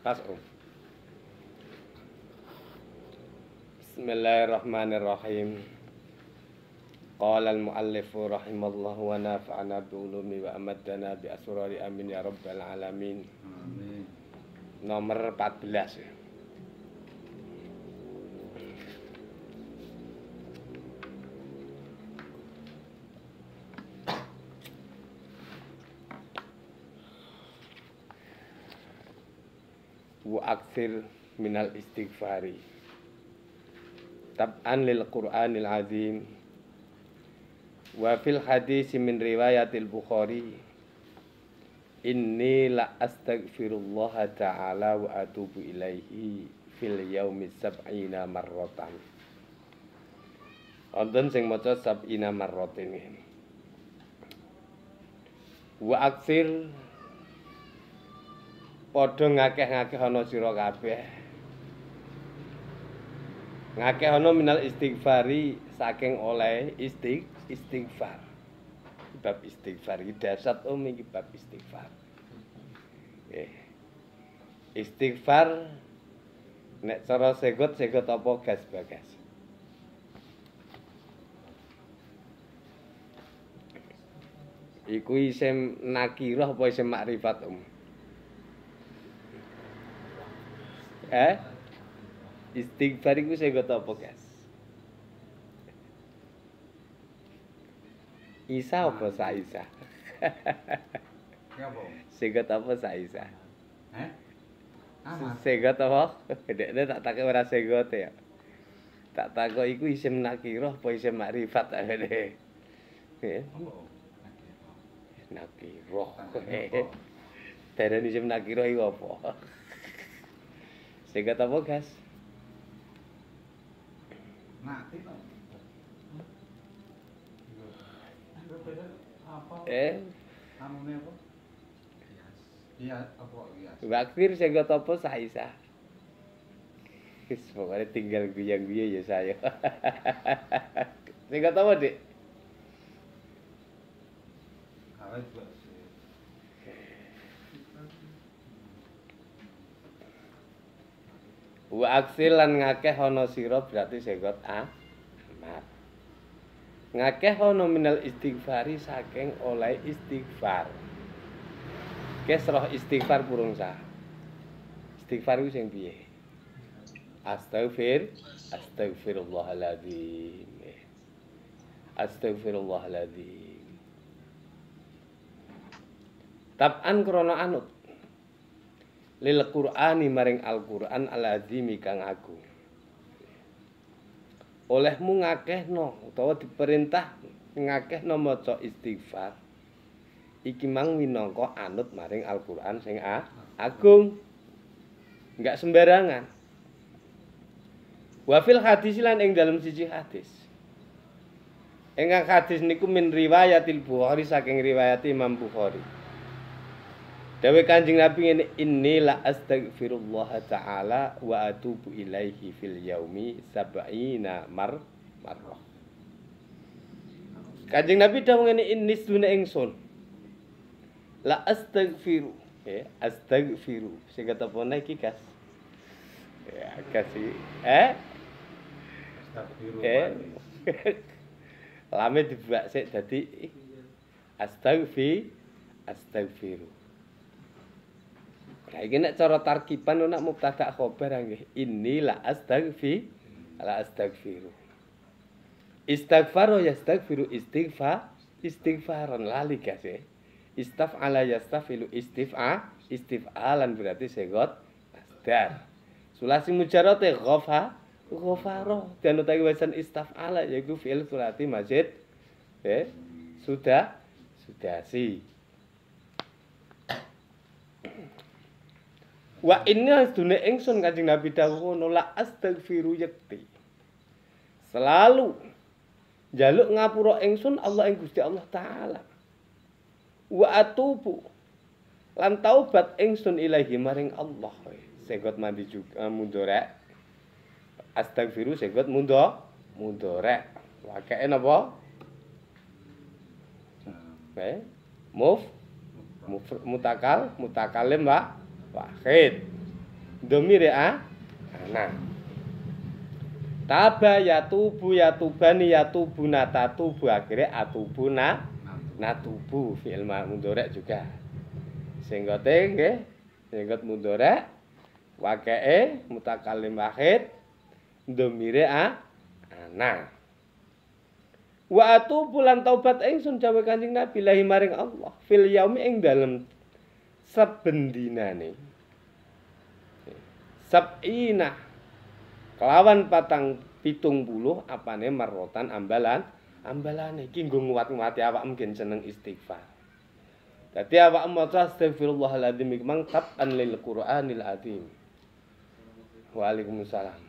قطعه بسم الله الرحمن الرحيم قال المؤلف رحم الله ونافعنا بعلومه وأمدنا بأسرار أمين يا رب العالمين آمين. nomor 14 aksir minal istighfari tab'an lil Qur'anil azim wa fil hadis min riwayatil Bukhari inni la astaghfirullah ta'ala wa atubu ilaihi fil yaumi sab'ina marratan Onten sing maca sab'ina marratin wa aksir padha ngakeh-ngakeh ana sira kabeh ngakeh ana minal istighfari saking oleh istig istighfar bab istighfar iki dasat om um iki bab istighfar eh. istighfar nek cara segot segot apa gas bagas iku isim nakirah apa isim makrifat um Eh? Istighfar iku sing kata apa, Guys? Isa apa ah. sa Isa? Iya, eh? Apa? Segot apa sa Isa? Heh? Segot apa? Dekne tak takke merasa segot ya. Tak takok iku isim nakirah apa isim makrifat ngene. Ya. Terus isim nakiroh iku apa? Sega tabogas. Eh. Bakfir sega topo saisa. Wis pokoknya tinggal guyang-guyang ya saya. sega topo, deh. Awet, Bos. Wa aksil lan ngakeh ana sira berarti a ah, amat Ngakeh ana minal istighfari saking oleh istighfar. Kesroh istighfar burung sah. Istighfar sing piye? Astaghfir, astaghfirullahaladzim. Astaghfirullahaladzim. Tab'an krana anut. lil Qur'ani maring Al-Qur'an al-Azimi kang agung. Olehmu ngakehno utawa diperintah ngakehno maca istighfar. Iki mang minangka anut maring Al-Qur'an sing A, agung. Enggak sembarangan. Wa fil hadis lan ing dalem siji hadis. Ingkang hadis niku min riwayatil Bukhari saking riwayat Imam Bukhari. Dawe Kanjeng Nabi ini inni la astagfirullah taala wa atubu ilaihi fil yaumi sab'ina mar marrah. Kanjeng Nabi dawuh ngene inni sune ingsun. La astagfiru ya astagfiru sing kata pone iki gas. Ya gas iki. Eh? Astagfiru. Eh. Lame dibuat sik dadi astagfi astagfiru. Nah, ini nak cara tarkiban nak mubtada khobar nggih. Inni la astagfi la astagfiru. ya yastagfiru istighfar istighfaran lali ala Istaf'ala yastafilu istif'a istif'alan berarti segot asdar. Sulasi mujarate ghafa ghafaro dan utawi wasan istaf'ala yaiku fi'il sulati masjid eh sudah sudah sih. Wa inna dunia ingsun Kanjeng Nabi dawuh nolak astagfiru yakti. Selalu jaluk ngapura ingsun Allah ing Gusti Allah taala. Wa atubu lan taubat ingsun ilahi maring Allah. Segot mandi juga eh, mundore astagfiru Astaghfiru segot mundo mundore Wakake napa? Nah. Eh, move mutakal mutakalim, Mbak wahid domir ya ah? anak taba ya yatubani ya nata tubu akhirnya na natubu fi'il mudorek juga singgote nggih singgot mudorek wakee mutakalim wahid domire a ah? ana wa atubu lan taubat ingsun jawab Kanjeng Nabi lahi maring Allah fil yaumi ing dalem sabendinane sab'ina kelawan patang pitung puluh apane marotan ambalan ambalan iki nggo nguat-nguati awak mungkin seneng istighfar dadi awak maca astagfirullahaladzim iki mang taban lil qur'anil azim Waalaikumsalam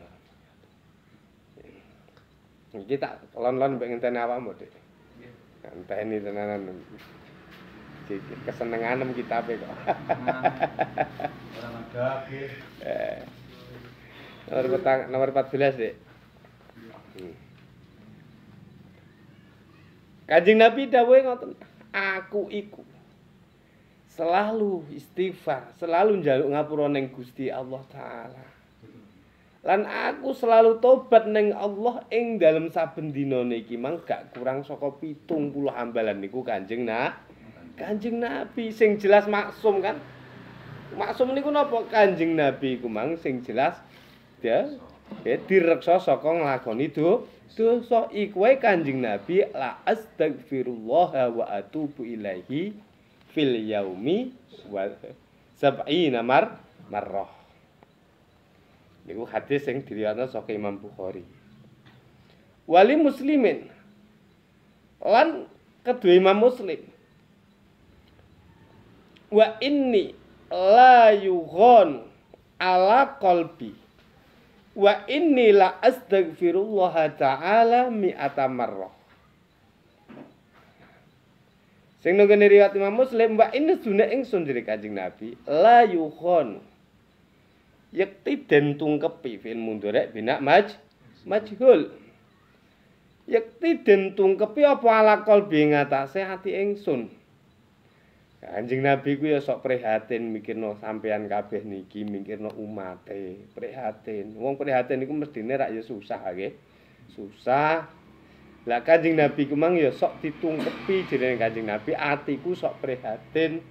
Iki tak lon-lon mbek ngenteni awakmu, Dik. Ngenteni tenanan iki kesenenganem kitabe kok. Ora megap eh. Nomor petang, nomor 14, Dik. Hmm. Kanjeng Nabi dawuhe ngoten, aku iku selalu istighfar, selalu njaluk ngapura ning Gusti Allah taala. Lan aku selalu tobat neng Allah ing dalam saben dinane iki mang gak kurang saka 70 ambalan niku Kanjeng Nah. Kanjeng Nabi sing jelas maksum kan. Maksum niku napa Kanjeng Nabi iku mang sing jelas dia direksa saka nglakoni So iku wae Kanjeng Nabi la astagfirullah wa atubu ilaihi fil yaumi wa sab'ina mar marrah. Niku hadis sing diriwayatno saka Imam Bukhari. Wali muslimin lan kedua imam muslim wa inni la yughon ala kolbi wa inni la astagfirullah ta'ala mi'ata marrah sing nunggu riwayat Imam Muslim wa inni sunnah yang diri kajing Nabi la yughon yakti den tungkepi fin mundurek binak maj majhul yakti den tungkepi apa ala kolbi ngatasi hati sunnah Kanjeng Nabi ku ya sok prihatin mikirno sampean kabeh niki, mikirno umate, prihatin. Wong prihatin niku mestine rak ya susah nggih. Susah. Lah Kanjeng Nabi ku mang ya sok ditungkepi jenenge Kanjeng Nabi, atiku sok prihatin.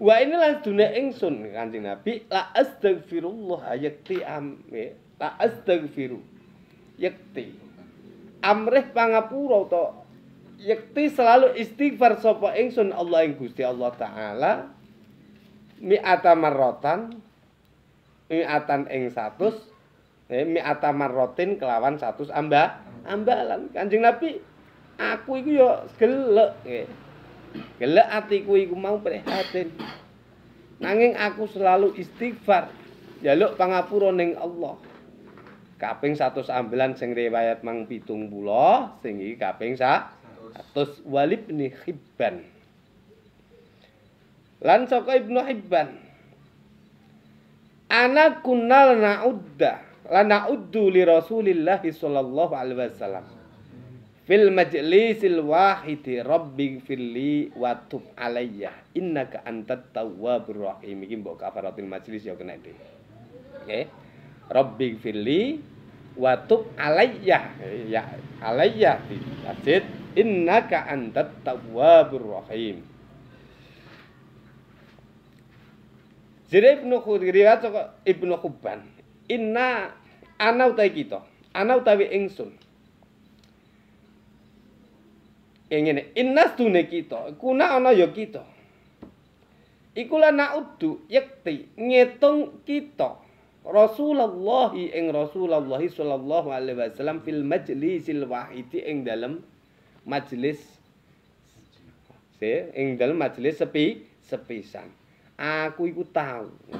Wa inilah dunia ingsun Kanjeng Nabi, la astagfirullah yakti am, la astagfiru yakti. Amrih pangapura utawa yakti selalu istighfar sapa ingsun Allah ing Gusti Allah taala mi'ata marrotan mi'atan ing 100 eh, mi'ata marrotin kelawan 100 amba ambalan Kanjeng Nabi aku iku yo ya gelek nggih eh, gelek atiku iku mau prihatin nanging aku selalu istighfar jaluk pangapura ning Allah kaping 100 ambelan sing riwayat mang 70 sing iki kaping sak atas Walid bin Hibban lan soko Ibnu Hibban anak kunal na'udda lan na'uddu li Rasulillah sallallahu alaihi wasallam fil majlisil wahidi rabbi fili wa tub alayya innaka antat tawwabur rahim iki mbok kafaratul majlis ya kena iki oke rabbi fili wa tub alayya ya alayya di innaka antat tawwabur rahim Jadi Ibnu Khudriwat Ibnu Khubban inna anau utawi kita ana utawi Yang ini innas dune kita kuna ana kito. Ya kita iku lana yakti ngitung kita Rasulullah ing Rasulullah sallallahu alaihi wasallam fil majlisil wahidi ing dalem majelis se ing dalem majelis sepi sepisan aku iku tahu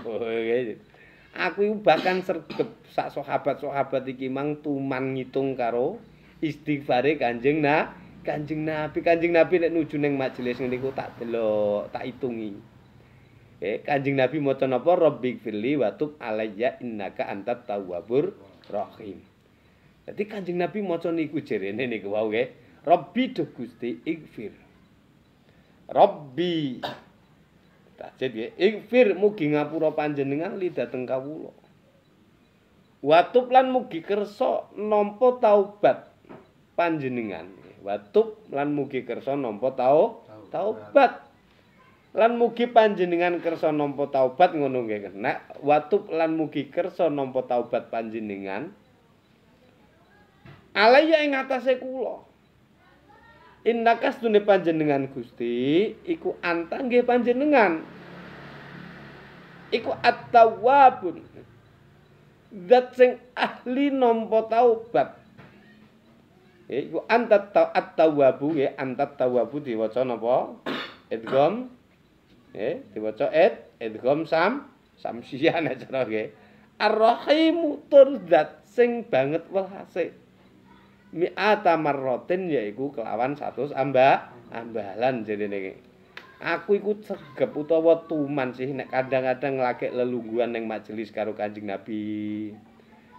aku iku bahkan sergep sak sahabat-sahabat iki mang tuman ngitung karo istighfare kanjeng kanjeng nabi kanjeng nabi nek nuju ning majelis ngene tak delok tak itungi eh kanjeng nabi maca napa rabbighfirli wa tub alayya innaka antat tawwabur rahim Jadi kanjeng Nabi maca niku jerene niku wae wow, Rabbi duh Gusti ikfir. Rabbi jadi ya Ikfir mugi ngapura panjenengan li dateng kawulo. watup lan mugi kerso nompo taubat panjenengan. watup lan mugi kerso nompo tau taubat. Lan mugi panjenengan kerso nompo taubat ngono nggih kena. watup lan mugi kerso nompo taubat panjenengan. alaiya ing atase kula. Innakas tune panjenengan Gusti iku anta nggih panjenengan. Iku atawabun tawwabun sing ahli nompo taubat. Ya, iku anta at-tawwabu ya anta tawwabu diwaca napa? Idgham. Eh, ya, diwaca id idgham sam samsian acara nggih. Ar-Rahimu tur zat sing banget welase mi'ata marratin yaiku kelawan 100 amba ambalan jadi nih Aku iku segep utawa tuman sih nek kadang-kadang nglakek lelungguan yang majelis karo Kanjeng Nabi.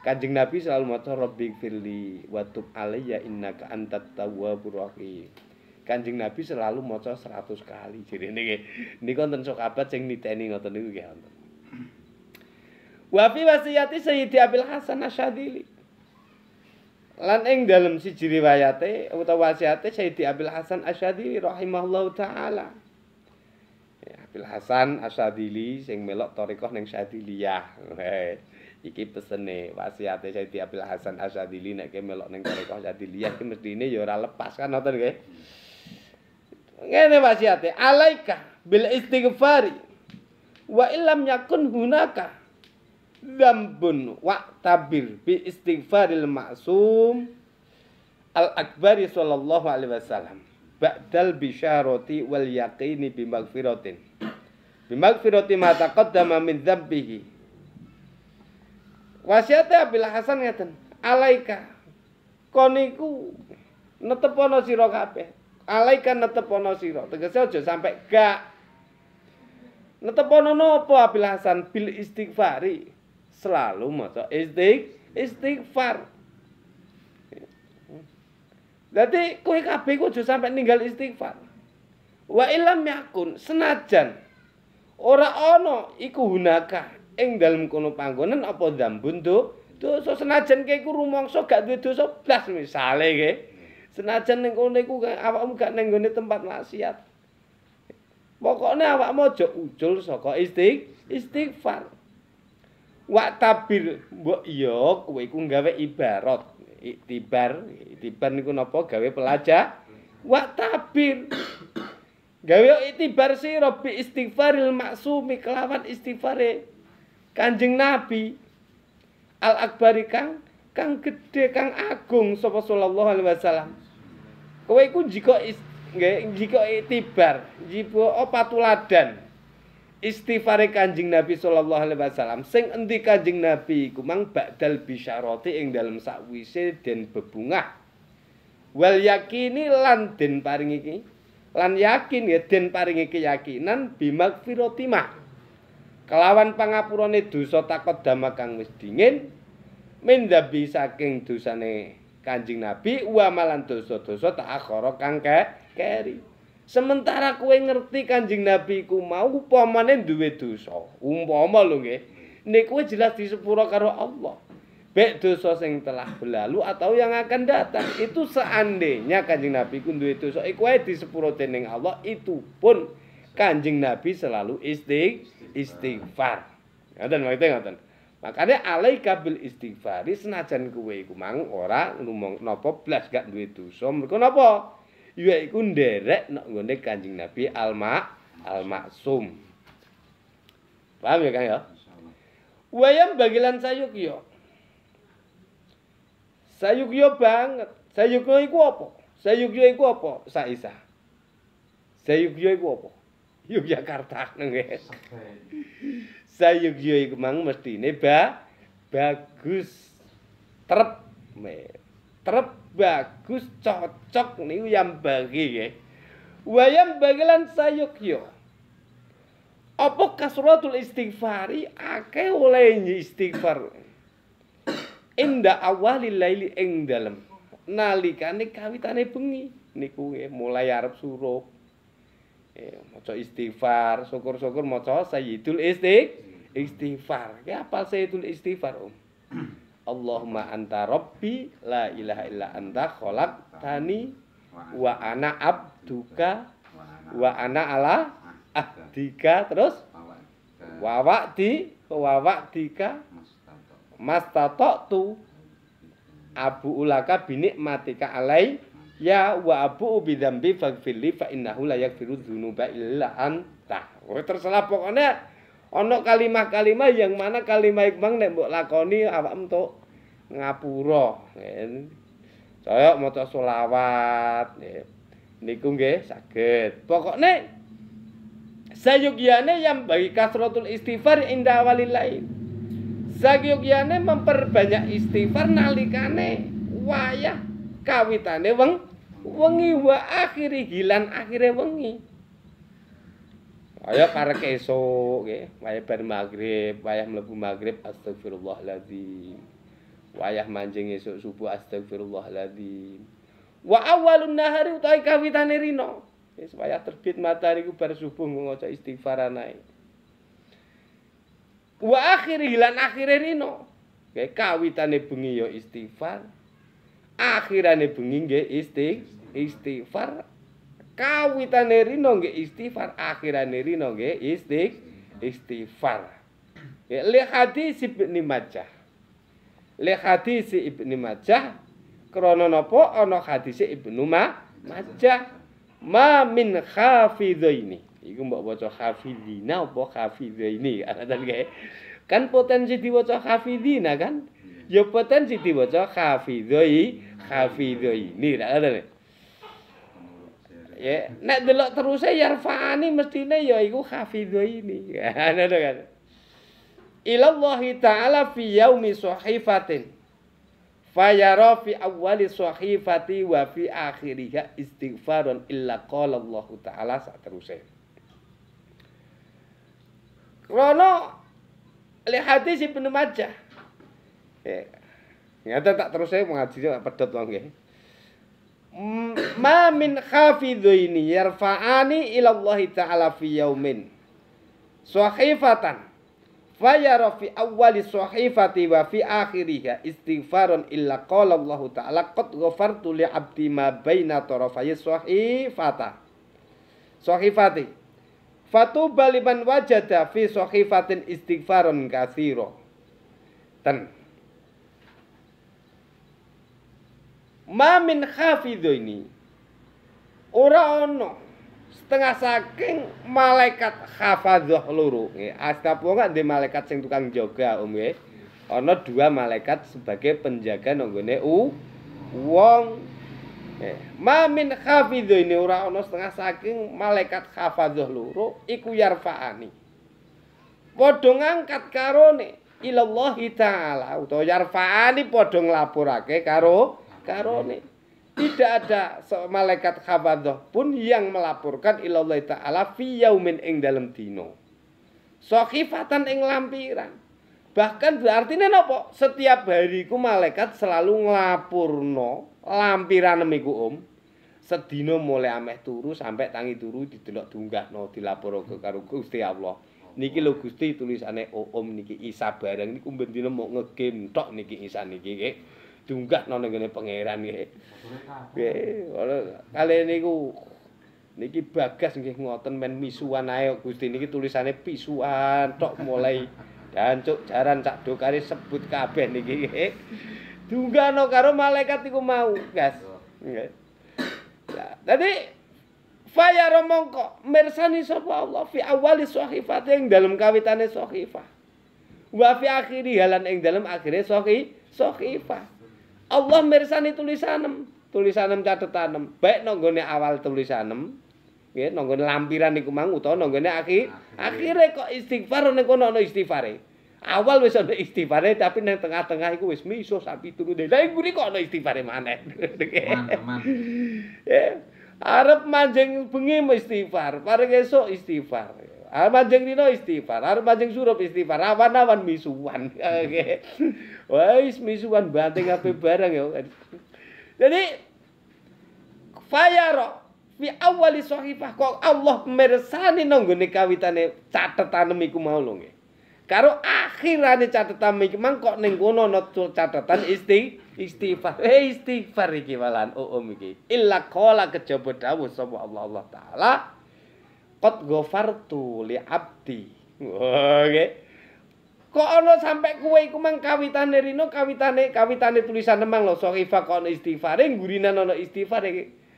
Kanjeng Nabi selalu maca Rabbi firli wa tub inna ka antat tawwabur rahim. Kanjeng Nabi selalu maca 100 kali. Jadi ini konten wonten sahabat yang niteni ngoten niku ya wafi wasiyati Sayyidi Abil Hasan Asyadili. Lan ing dalam si riwayate atau wasiate saya diambil Hasan Asyadili rahimahullahu taala. Ya, Abil Hasan Asyadili sing melok tarekah ning Syadiliyah. iki pesene wasiate saya diambil Hasan Asyadili nek ke melok ning torikoh Syadiliyah iki ini ya ora lepas kan nonton nggih. Ngene wasiate alaika bil istighfari wa illam yakun hunaka dambun tabir bi istighfaril ma'sum al-akbari sallallahu alaihi wasallam ba'dal bisyarati wal yaqini bi magfiratin bi magfirati ma taqaddama min dzambihi wasiate Abil Hasan ngeten alaika koniku netepono sira kabeh alaika netepono sira tegese aja sampai gak netepono nopo Abil Hasan bil istighfari selalu maca istiq istighfar. Dadi kowe kabeh kudu sampe ninggal istighfar. Wa illam yakun senajan ora ana iku hunaka ing dalem kono panggonan apa dambun to dosa senajan kowe iku rumangsa gak duwe dosa blas misale ge. Senajan ning kono iku awakmu gak ning gone tempat maksiat. Pokoknya awakmu aja ujul saka istighfar. Wak tabir mbok iya kowe iku gawe ibarat. Iktibar, iktibar niku napa gawe pelajak. Wak tabir. gawe iktibar sih Robi istighfaril maksumi kelawan istighfare Kanjeng Nabi Al Akbari kang kang gedhe kang agung sapa sallallahu alaihi wasallam. Kowe iku jika nggih jika iktibar, jibo opatuladan tuladan. istighfare Kanjeng Nabi sallallahu alaihi wasallam sing endi Kanjeng Nabi Kumang mang badal bisyarati ing dalem sakwise den bebungah wal yakini lan den paringi iki lan yakin ya den paringi keyakinan bimagfirati ma kelawan pangapurane dosa takut dama kang wis dingin mindabi saking dosane Kanjeng Nabi wa malan dosa-dosa tak kang keri Sementara kue ngerti Kanjeng Nabi iku mau upamane duwe dosa. Umpama lho nggih. Nek kue jelas disepuro karo Allah. Baik dosa sing telah berlalu atau yang akan datang. Itu seandainya Kanjeng Nabi ku duwe dosa iku ae disepuro dening Allah, itu pun Kanjeng Nabi selalu istig istighfar. Ngoten maksudnya ngoten. Makanya alaika bil istighfari senajan kowe iku mang ora ngomong napa blas gak duwe dosa. Mergo napa? yaiku nderek nek nggone Kanjeng Nabi Alma ma Al-Maksum. Paham ya Kang ya? Wayam bagilan sayuk yo, sayuk yo banget. yo iku apa? yo iku apa? Saisa. yo iku apa? Yogyakarta ya. sayuk yo iku mang mestine ba bagus. Me. Trep bagus cocok niku yang bagi ya. Wayam bagilan sayuk yo. Apa kasratul istighfari ake oleh istighfar. Inda awali laili ing dalem. Nalikane kawitane bengi niku ya, mulai arep suruh. Eh, maca istighfar, syukur-syukur maca sayyidul istighfar. Istighfar. Ya apa sayyidul istighfar, Om? Allahumma anta rabbi la ilaha illa anta kholak tani wa ana abduka wa ana ala ahdika terus wawak di wawak dika mas tu abu ulaka binik matika alai ya wa abu ubidambi fagfili fa innahu layak firu dzunuba illa anta terserah pokoknya ono kalimah-kalimah yang mana kalimah ikbang nek mbok lakoni awak entuk ngapura nggih saya maca selawat nggih niku nggih saged pokokne sayugyane yang bagi kasratul istighfar indah walilain sayugyane memperbanyak istighfar nalikane wayah kawitane weng wengi wa akhiri hilan akhire wengi Ayo para esuk nggih, wayah bar maghrib, wayah mlebu maghrib, astagfirullahaladzim wayah mancing esok subuh astagfirullahaladzim wa awalun nahari utai kawitane rino wis ya, wayah terbit matahari ku bar subuh ngoco istighfar anae wa hilan akhir erino rino kae kawitane bengi yo ya istighfar akhirane bengi nggih isti istighfar kawitane rino nggih istighfar akhirane rino nggih istighfar istighfar li hadis ibn majah li hadis Ibnu Majah krana napa ana hadis Ibnu Majah ma min khafidaini iku mbok waca khafidina apa khafidaini kan potensi diwaca khafidina kan ya potensi diwaca khafidai khafidaini ngaten Ya, nek delok terus e Yarfani mestine ya iku Hafidho ini. to kan. ilallahi ta'ala fi yaumi suhifatin fayara fi awwali suhifati wa fi akhiriha istighfarun illa qala Allah taala saterusé Rono lihati hadis Ibn Majah. Ya, tak terusai saya mengaji pedot wong nggih. Ma min khafidhaini yarfa'ani ila Allah taala fi yaumin. suhifatan Fayara fi awwali sahifati wa fi akhiriha istighfaron illa qala Allah Ta'ala qad ghafartu li 'abdi ma baina tarafay sahifata. Sahifati. fatu baliman wajada fi sahifatin istighfaron kasiro Ten. Ma min ini. orang ono setengah saking malaikat hafadzah loro nggih astapo gak ndek malaikat sing tukang jaga om nggih ana dua malaikat sebagai penjaga nanggone u wong mamin hafidz ini ora ana setengah saking malaikat hafadzah loro iku yarfaani padha ngangkat karone ilallahi taala utawa yarfaani padha nglaporake karo karone nah. tidak ada malaikat khabadah pun yang melaporkan ilallah ta'ala fi yaumin ing dalam dino sokifatan ing lampiran bahkan berarti nopo setiap hariku malaikat selalu ngelapurno lampiran emiku om sedino mulai ameh turu sampai tangi turu di telok tunggah ke karo gusti allah niki lo gusti tulisane om niki isa bareng niku bentino mau ngegame tok niki isa niki kayak diunggah nang gone pangeran nggih. kalian ini niku niki bagas nggih ngoten men misuan ae Gusti niki tulisannya pisuan tok mulai dan cok jaran cak dokare sebut kabeh niki. Diunggahno karo malaikat iku mau, Gas. Nggih. Nah, tadi kok mersani mirsani sapa Allah fi awali sohifat yang dalam kawitane sohifah. Wa fi akhiri halan ing dalam akhire sohi sohifah. Allah mirsani tulisanem, tulisanem catetanem. Baik nanggone awal tulisanem, nggih, nanggone lampiran niku mang utawa nanggone akhir, kok istighfar nek ono ono istighfare. Awal wis ono istighfare tapi nang tengah-tengah iku wis miso sapi turu. Lah iku kok ono istighfare maneh. Mantap. Ya. Arep manjing bengi istighfar, paring esuk istighfar. Arbanjeng dino istighfar, arbanjeng surup istighfar, awan-awan misuwan. Oke. Wis misuwan banting ape barang ya. Jadi fayar fi awali sahifah kok Allah mersani nang gone kawitane catetan miku mau lho nggih. Karo akhirane catetan miku mang kok ning kono ana catetan istighfar. Eh istighfar iki walan oom oh, oh, iki. Illa qala kejaba dawuh sapa Allah Allah taala. qad ghafartu li abdi oke kok ana sampe kowe iku mang kawitane rino kawitane kawitane tulisan nemang lho sorifa kok ana istighfar nggurinan ana istighfar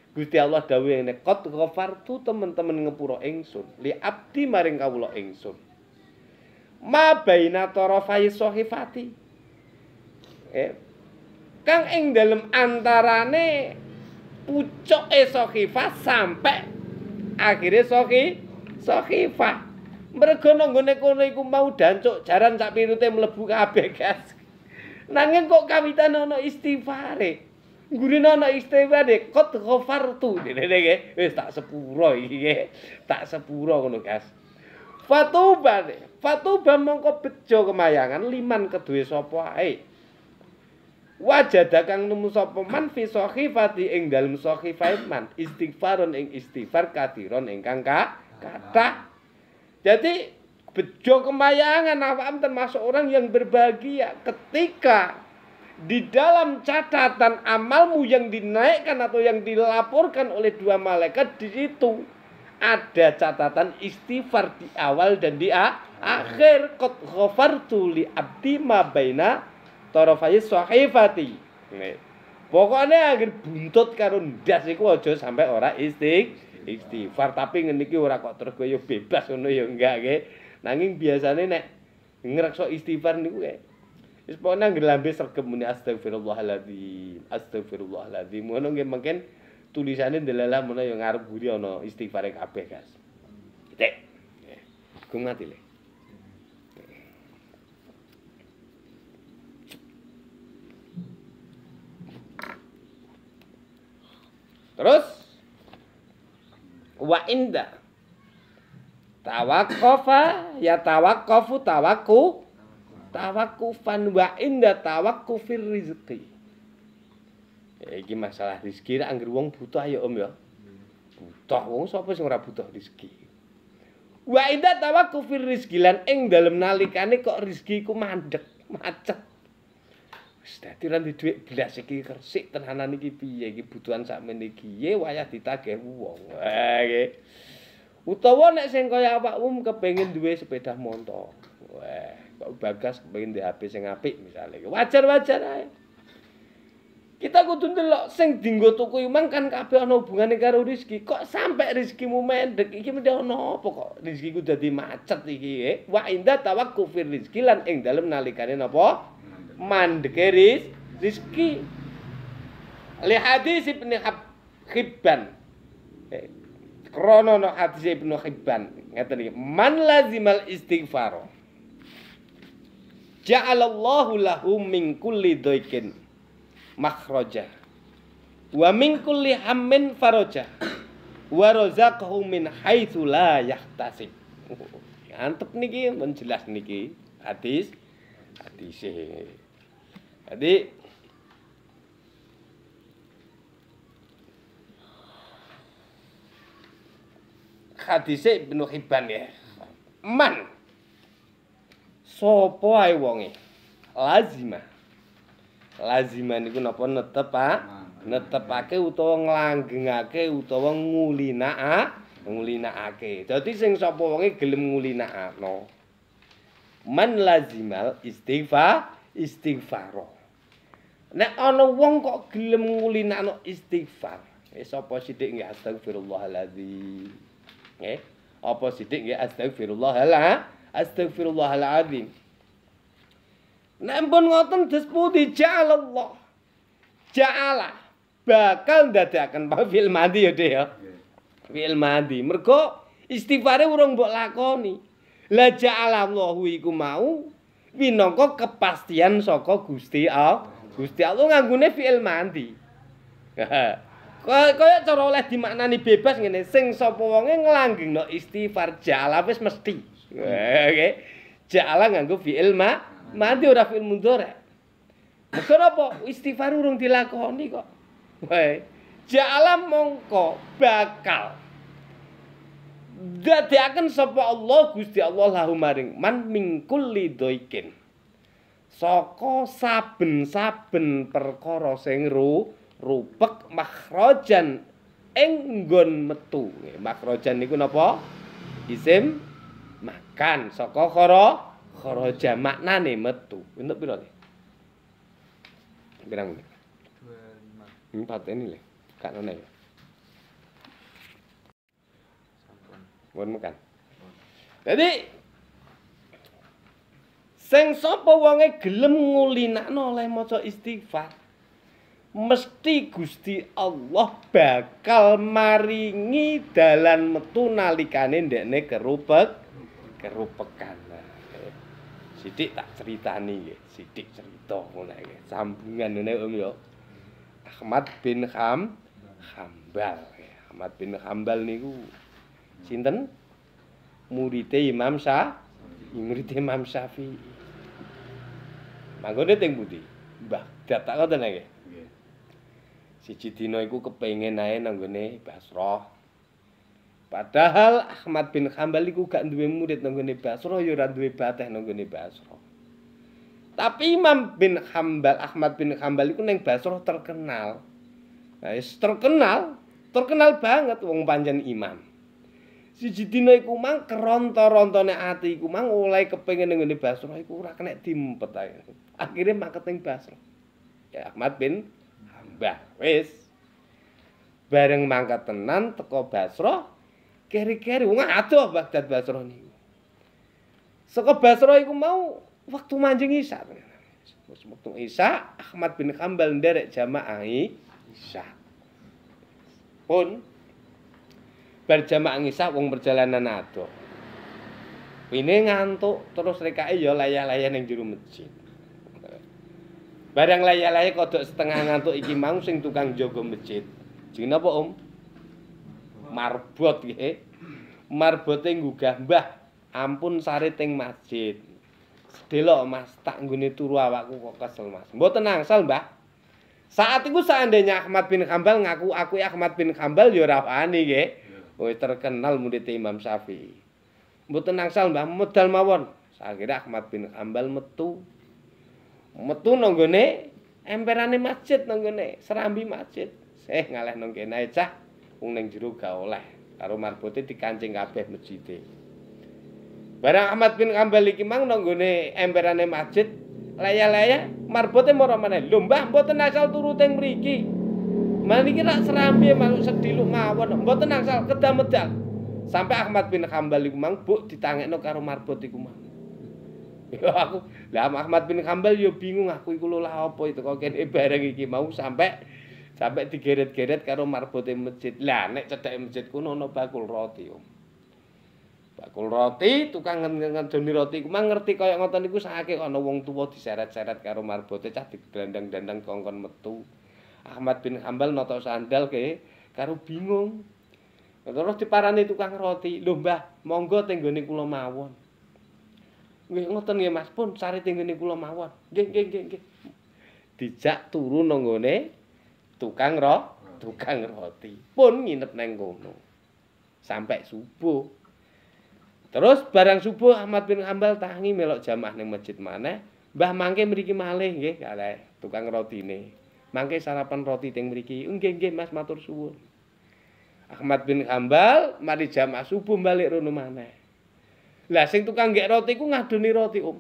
Gusti Allah dawuh ngene qad ghafartu teman-teman ngepura ingsun li abdi maring kawula ingsun ma baina tarafai sahifati eh kang ing dalem antarane pucuke sahifah Sampe akhirnya sohi sohifa mereka nonggone kono iku mau dancuk jaran sak pirute mlebu kabeh gas nanging kok kawitan ana istighfare gurine ana istighfare kot ghafartu dene dene wis tak sepura, iki tak sepura, ngono gas fatuba fatuba mongko bejo kemayangan liman kedue sapa ae eh. Wajah kang nemu sapa man fi sahifati ing dalem sahifah man istighfaron ing istighfar kadiron ingkang ka kata jadi bejo kemayangan awam termasuk orang yang berbahagia ketika di dalam catatan amalmu yang dinaikkan atau yang dilaporkan oleh dua malaikat di situ ada catatan istighfar di awal dan di akhir qad ghafartu li abdi ma baina tarafayis sahifati. Nek. Pokoke anggere buntut karo ndas iku aja sampe ora istik istighfar tapi ngene iki ora kok terus kowe bebas ngono ya enggak ge. Nanging biasane nek ngrekso istighfar niku ge. Wis pokoke anggere lambe sregep muni astagfirullahalazim. Astagfirullahalazim. Ngono ge mungkin tulisane delalah mun yo ngarep buri ana istighfare kabeh, Gas. Dik. Gumati. Terus wa inda tawakofa ya tawakofu tawaku tawakufan wa inda tawaku fir rizki. Ya, ini masalah rizki, anggar wong butuh ya, om ya. Butuh wong, siapa sih orang butuh rizki? Wa inda tawaku fir rizki lan ing dalam nalikane kok rizki ku mandek macet. Dadi nanti dhuwit blas iki kersik tenanan iki piye iki butuhan sakmene iki wayah ditagih wong. Wae. Eh, Utawa nek sing kaya awakmu kepengin duwe sepeda motor. Wah, kok Bagas kepengin di HP sing apik misalnya. Wajar-wajar ae. Kita kudu ndelok sing dinggo tuku iman kan kabeh ana hubungane karo rezeki. Kok sampe rezekimu mendek iki mendek ana apa kok rezekiku dadi macet iki? Eh? Wa inda tawakku fir rezeki lan ing dalem nalikane napa? mandeke rizki li hadis Ibnu khibban eh, krono no hadis Ibnu khibban ngerti nih man lazimal istighfar ja'alallahu lahu min kulli dhaikin makhraja wa min kulli hammin faraja wa razaqahu min haitsu la yahtasib antep niki menjelas niki hadis hadis Jadi hadis Ibnu Hibban ya. Man sopo ae wonge? Lazima. Lazima niku napa netep, ha? Netepake utawa nglanggengake utawa ngulinaa, ngulinaake. Dadi sing sapa wonge gelem ngulinaakno. Man lazimal istighfar, istighfaroh. Nek ana wong kok gelem ngulinakno istighfar. Eh sapa sithik nggih astagfirullahalazim. Eh apa sithik nggih astagfirullahal astagfirullahalazim. Nek ampun ngoten dispundi ja'al Allah. Ja'ala bakal dadekaken pamfil mandi ya Dek ya. Fil mandi. Mergo istighfare urung mbok lakoni. La ja'ala Allahu iku mau winangka kepastian saka Gusti Allah. Gusti Allah nganggone fi'il mandi. Kaya cara oleh dimaknani bebas ngene, sing sapa wonge nglanggengno istighfar ja'ala wis mesti. Eh, oke. Ja'ala nganggo fi'il ma mandi ora fi'il mudhari. Kenapa eh. istighfar urung dilakoni kok? Wae. Eh, ja'ala mongko bakal dadi akan sapa Allah Gusti Allah lahumaring man mingkul lidoikin. saka saben-saben perkara sing ru rupek makhrajan ing nggon metu makhrajan niku napa isim makan saka khara kharaja maknane metu entuk pira iki pirang iki 25 empat ini lho gak ono ya sampun makan jadi Sing sapa wonge gelem ngulinakno oleh maca istighfar, mesti Gusti Allah bakal maringi dalan metu nalikane ndekne kerupek kerupekan. Sidik tak critani nggih, sidik cerita ngono nggih. Sambungan ngene Om ya. Ahmad bin Ham Hambal. Ahmad bin Hambal niku sinten? Muride Imam Syafi'i. Muride Imam Syafi'i. Mangkane teng pundi? Mbah dadak ngoten nggih. Nggih. Siji dina iku kepengin ae nang gone Basrah. Padahal Ahmad bin Hambal iku gak duwe murid nang gone Basrah ya ora duwe bateh nang gone Basrah. Tapi Imam bin Hambal, Ahmad bin Hambal iku ning Basrah terkenal. Nah, terkenal, terkenal banget wong panjen imam. Siji dina iku mang keronto-rontone ati iku mang oleh kepengin ning Basrah iku ora tim dimpet ae akhirnya mangkat Basro, ya Ahmad bin Hambal wis bareng mangkat tenan teko Basro keri-keri wong adoh Baghdad Basro niku saka Basro, iku mau waktu manjing isya waktu isya Ahmad bin Hambal nderek jamaah isya pun berjamaah isya wong perjalanan adoh ini ngantuk terus rekake ya layah-layah ning jero masjid Barang layak-layak kodok setengah ngantuk iki mau sing tukang jogo masjid. Jenenge apa, Om? Marbot nggih. Marbote nggugah Mbah, ampun sare teng masjid. Sedelok Mas, tak nggone turu awakku kok kesel Mas. tenang sal Mbah. Saat itu seandainya Ahmad bin kambal ngaku aku Ahmad bin kambal ya rapani nggih. oh terkenal murid e Imam Syafi'i. tenang sal Mbah, modal mawon. saya kira Ahmad bin kambal metu metu nang emperane masjid nang serambi masjid Seh ngaleh nang kene cah wong ning jero ga oleh karo marbote dikancing kabeh masjide Barang Ahmad bin Kambal iki mang nang emperane masjid laya-laya marbote mara meneh lho mbah mboten asal turu teng mriki Maniki rak serambi mau sedih lu mawon mboten asal kedamedal sampai Ahmad bin Kambal iku mang buk ditangekno karo marbot iku mang Yo lah Ahmad bin Hambal yo bingung aku iku lolah apa itu kok kene bareng iki mau sampai sampai digeret-geret karo marbote masjid. Lah nek cedek masjid kuno ono bakul roti yo. Bakul roti tukang ngedoni roti ku mah ngerti koyo ngoten niku sakake ono wong tuwa diseret-seret karo marbote cah digelandang-dandang kongkon metu. Ahmad bin Hambal noto sandal ke karo bingung. Terus diparani tukang roti, "Lho Mbah, monggo tenggone kula mawon." Nggih ngoten nggih Mas, pun sare teng ngene kula mawon. Nggih nggih nggih nggih. Dijak turu nang ngene tukang ro, tukang roti. Pun nginep nang kono. Sampai subuh. Terus barang subuh Ahmad bin Hambal tangi melok jamaah nang masjid mana Mbah mangke mriki malih nggih kalih tukang rotine. Mangke sarapan roti teng mriki. Nggih nggih Mas matur suwun. Ahmad bin Hambal mari jamaah subuh balik rono maneh. Lah sing tukang gek roti ku ngaduni roti Om.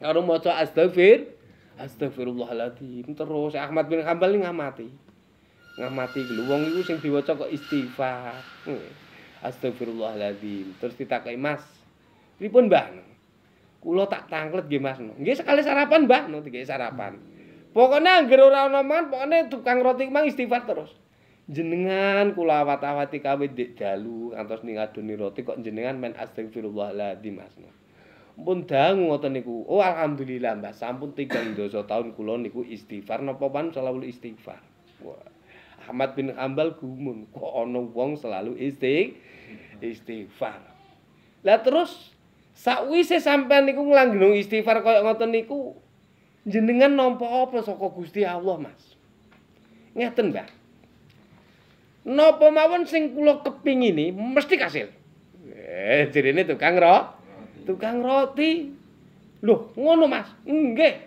Karo maca astagfir, astagfirullahaladzim terus Ahmad bin Hambal ning ngamati. Ngamati ku wong iku sing diwaca kok istighfar. Hmm, astagfirullahaladzim terus ditakai Mas. Pripun, Mbah? Kulo tak tanglet nggih Mas. Nggih sekali sarapan, Mbah, no, sarapan. Pokoknya anggere ora ana man, pokoke tukang roti mang istighfar terus. jenengan kula awat-awati kawe ndek dalu ngantos ning adoni roti kok jenengan men astagfirullahaladzim mas pun dangu ngoten niku oh alhamdulillah mbah sampun tiga tahun kula niku istighfar napa pan selalu istighfar Wah. Ahmad bin Ambal gumun kok ana wong selalu istigh istighfar lah terus sakwise sampean niku nglanggenung istighfar kaya ngoten niku jenengan nampa apa saka Gusti Allah Mas ngeten Mbak Napa mawon sing kula kepingini mesti kasil. Eh, jerene tukang ro. Tukang roti. Lho, ngono Mas. Nggih.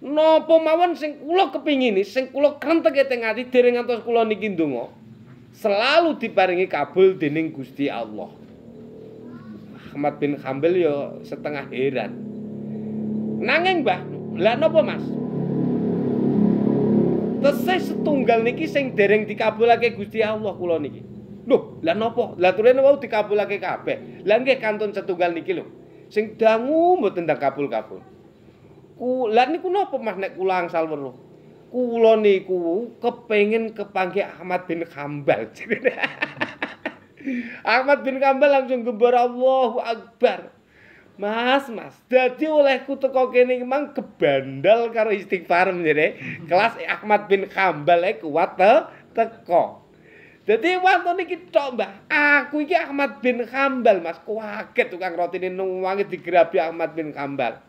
Napa mawon sing kula kepingini, sing kula krenteke teng ati dereng ngantos kula niki ndonga, selalu diparingi kabul dening Gusti Allah. Ahmad bin Hambel yo setengah heran. Nanging, Mbah, lah napa Mas? tesih setunggal niki sing dereng dikabulake Gusti Allah kula niki. Loh, lah napa? Lah turen wau dikabulake kabeh. Lah nggih kantun setunggal niki lho. Sing dangu mboten ndak kabul-kabul. Ku lah niku napa Mas nek kula angsal Kula niku kepengin kepanggih Ahmad bin Hambal. Ahmad bin Kambal langsung gembar Allahu Akbar. Mas, mas, dadi ku teko kene iki mang kebandal karo istighfar menjene. Kelas e Ahmad bin Hambal e kuat teko. Dadi wonten iki tok, Mbah. Aku iki Ahmad bin Hambal, Mas. kuaget tukang rotine nung wangi digrabi Ahmad bin Hambal.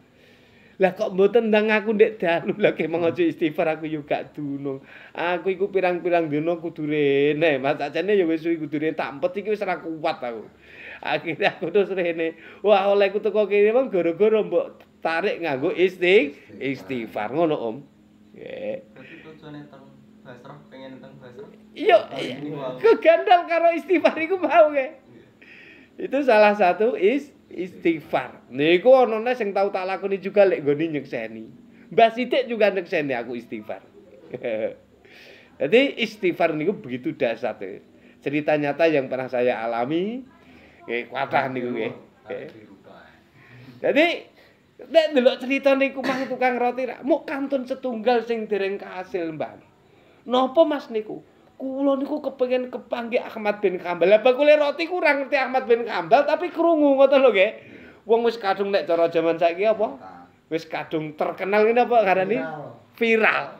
Lah kok mboten ndang aku ndek dalu lho ke istighfar aku yo gak dunung. Aku iku pirang-pirang dina kudu rene, Mas. Sakjane ya wis kudu rene tak empet iki wis ora kuat aku. akhirnya aku terus rene wah oleh tuh kok ini bang goro-goro mbok tarik nganggo isti istighfar ngono om ya tujuane Basrah pengen Basrah iya, oh, iya. kegandal karo istighfar itu mau ya itu salah satu is istighfar niku ana yang tahu tak ini juga lek goni nyekseni Mbak Sidik juga nyekseni aku istighfar Jadi istighfar niku begitu dasar. Cerita nyata yang pernah saya alami nggih kathah niku nggih dadi eh. nek delok crita niku mang tukang roti rak kantun setunggal sing dereng kasil mbah napa mas niku kula niku kepengin kepanggih Ahmad bin Kambal lha bakule roti kurang ngerti Ahmad bin Kambal tapi krungu ngoten lho nggih wong wis kadung nek cara jaman saiki apa wis kadung terkenal ngene apa garani viral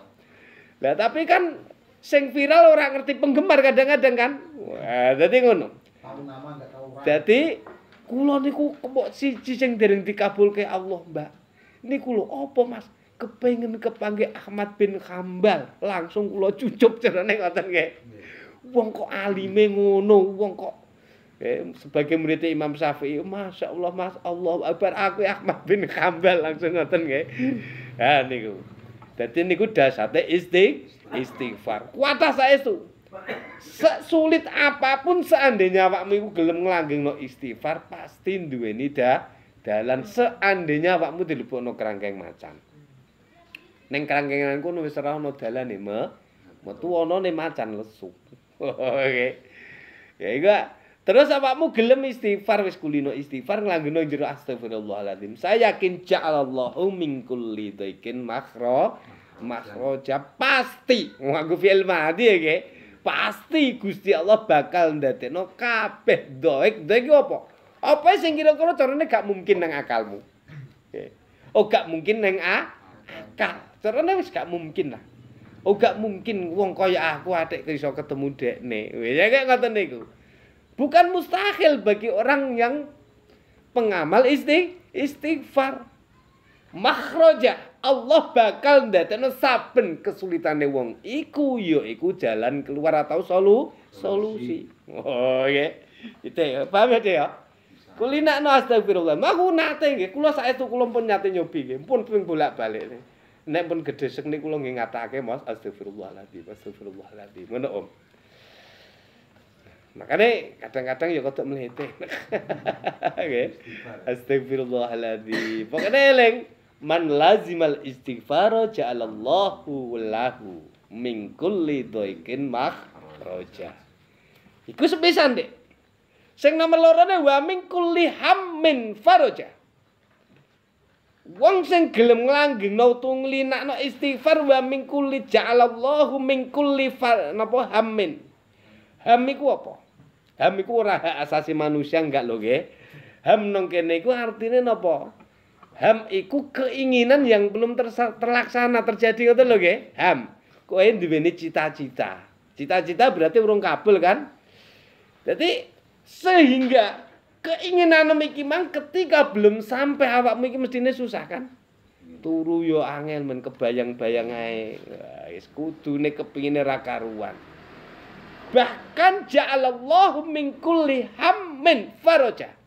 lah tapi kan sing viral ora ngerti penggemar kadang-kadang kan wah dadi ngono Dadi kula niku kok siji sing dereng dikabulke Allah, Mbak. Niku lho apa, Mas? Kepengin kepangge Ahmad bin Hambal, langsung kula cucup jerone ngoten nggih. Wong kok alime ngono, wong kok eh, sebagai murid Imam Syafi'i, Masya Allah, Mas Allah, Akbar, aku Ahmad bin Hambal, langsung ngoten nggih. Ha ah, niku. Dadi niku dasate isti istighfar. Kuatah saestu. sesulit apapun seandainya awakmu iku gelem nglanggengno istighfar pasti duweni da dalan seandainya awakmu dilebokno kerangkeng macan ning kerangkeng kuwi wis ora ono dalane me metu ono ne macan lesu oke ya iku terus awakmu gelem istighfar wis kulino istighfar nglanggengno jero astagfirullahaladzim saya yakin ja'alallahu min kulli dzaikin makhra makhraja pasti ngaku fi'il madhi ya okay? pasti Gusti Allah bakal ndadekno kabeh doek doek opo apa sing kira-kira carane gak mungkin nang akalmu oh gak mungkin nang a akal carane wis gak mungkin lah oh gak mungkin wong kaya aku adek iso ketemu dekne ya kayak ngoten niku bukan mustahil bagi orang yang pengamal isti istighfar makhrajah Allah bakal ndadekno saben kesulitane wong iku ya iku jalan keluar atau solu solusi. Oh nggih. Gitu ya. Paham ya, ya? Kulina no astagfirullah. Maku nate nggih kula saestu kula pun nyate nyobi nggih. Pun ping bolak-balik nggih. Nek pun gedhesek niku kula nggih ngatakake Mas astagfirullahaladzim, astagfirullahaladzim. mana Om. Makanya kadang-kadang ya kodok melete. Nggih. Astagfirullahaladzim. pokoknya leng. Man lazimal istighfar ja'alallahu lahu min kulli dhaikin makhraja. Iku sepisan, Dik. Sing nomor lorone wa min kulli hammin faraja. Wong sing gelem nglanggengno no istighfar wa min kulli ja'alallahu min kulli far napa hammin. Ham iku apa? Ham iku ora hak asasi manusia enggak lho nggih. Ham nang kene iku artine napa? ham iku keinginan yang belum terlaksana terjadi ngoten lho nggih ham kowe duweni cita-cita cita-cita berarti urung kabel kan jadi sehingga keinginan iki mang ketika belum sampai awak iki mestine susah kan turu yo angel men kebayang-bayang ae wis kudune kepingine ra karuan bahkan ja'alallahu min kulli hammin faraja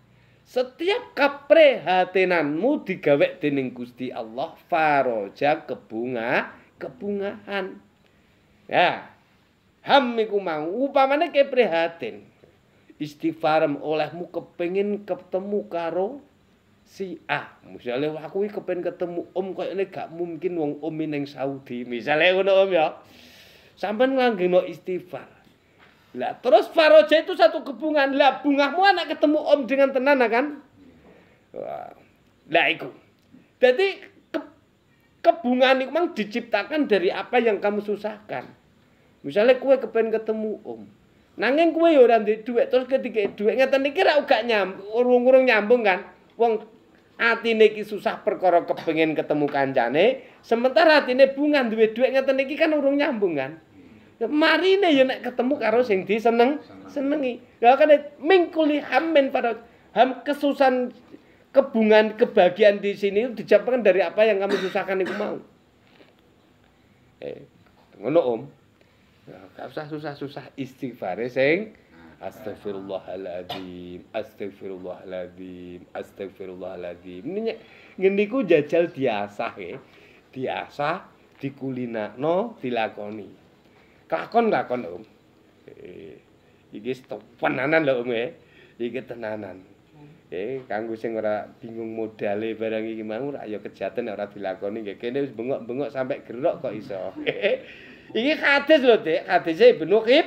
Setiap keprihatinanmu digawek dening Gusti Allah faraja kebunga kebungahan. Ya. Ham iku mau upamane keprihatin. Istighfarem olehmu kepengin ketemu karo si A. Misale aku iki kepen ketemu Om koyo ini gak mungkin wong Om ning Saudi. Misale ngono Om ya. Sampeyan langgeno istighfar. Lah, terus faroja itu satu kebungan. Lah, bungamu anak ketemu om dengan tenan kan? Lah, iku. Jadi ke, kebungan itu memang diciptakan dari apa yang kamu susahkan. Misalnya kue kepen ketemu om. Nanging kue ya orang di duit, terus ketika duit nggak niki kira uga nyambung, urung-urung nyambung kan. Wong hati neki susah perkara kepengen ketemu kancane, sementara atine bunga duit duit nggak niki kan urung nyambung kan marine ya nek ketemu karo sing seneng senengi ya kan mingkuli hammen pada ham kesusahan kebungan kebahagiaan di sini dijapkan dari apa yang kamu susahkan itu mau eh ngono om ya, usah susah susah istighfar sing nah, Astagfirullahaladzim, astagfirullahaladzim, astagfirullahaladzim. Ini ngendiku jajal diasah ya, diasah, dikulinakno, dilakoni. Kakon lah kon Om. Eh, iki tenanan lho, Om ya. Iki tenanan. Hmm. Eh, kanggo sing ora bingung modale barang iki mau ora ya kejaten ora dilakoni nggih. Kene wis bengok-bengok sampai gerok kok iso. iki hadis lho, Dik. Hadise Ibnu Khib.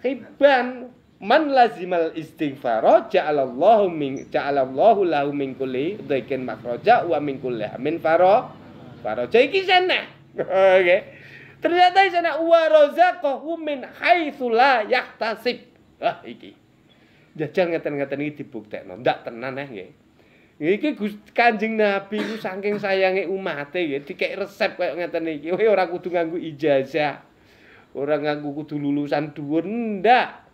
Khiban man lazimal istighfar ja'alallahu min ja'alallahu lahu min kulli dzaikin makhraja wa min kulli amin faro faro iki seneh oke Ternyata sana warozakohu min haitsula yahtasib. Wah iki. Jajal ngeten-ngeten iki dibuktekno. Ndak tenan eh nggih. Iki Kanjeng Nabi ku saking sayange umate nggih dikek resep koyo ngeten iki. ora kudu nganggo ijazah. Ora nganggo kudu lulusan dhuwur ndak.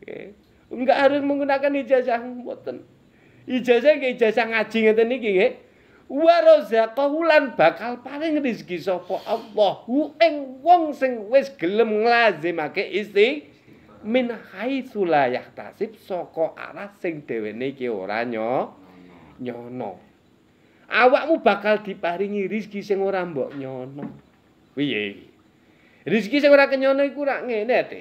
Nggih. Enggak harus menggunakan ijazah mboten. Ijazah nggih ijazah ngaji ngeten iki nggih. waroza lan bakal paring rezeki sapa Allah ing wong sing wis gelem nglazimake isti min haitsu la yahtasib saka arah sing dhewene iki ora nyono awakmu bakal diparingi rezeki sing ora mbok nyono piye rezeki sing ora kenyono iku rak ngene ate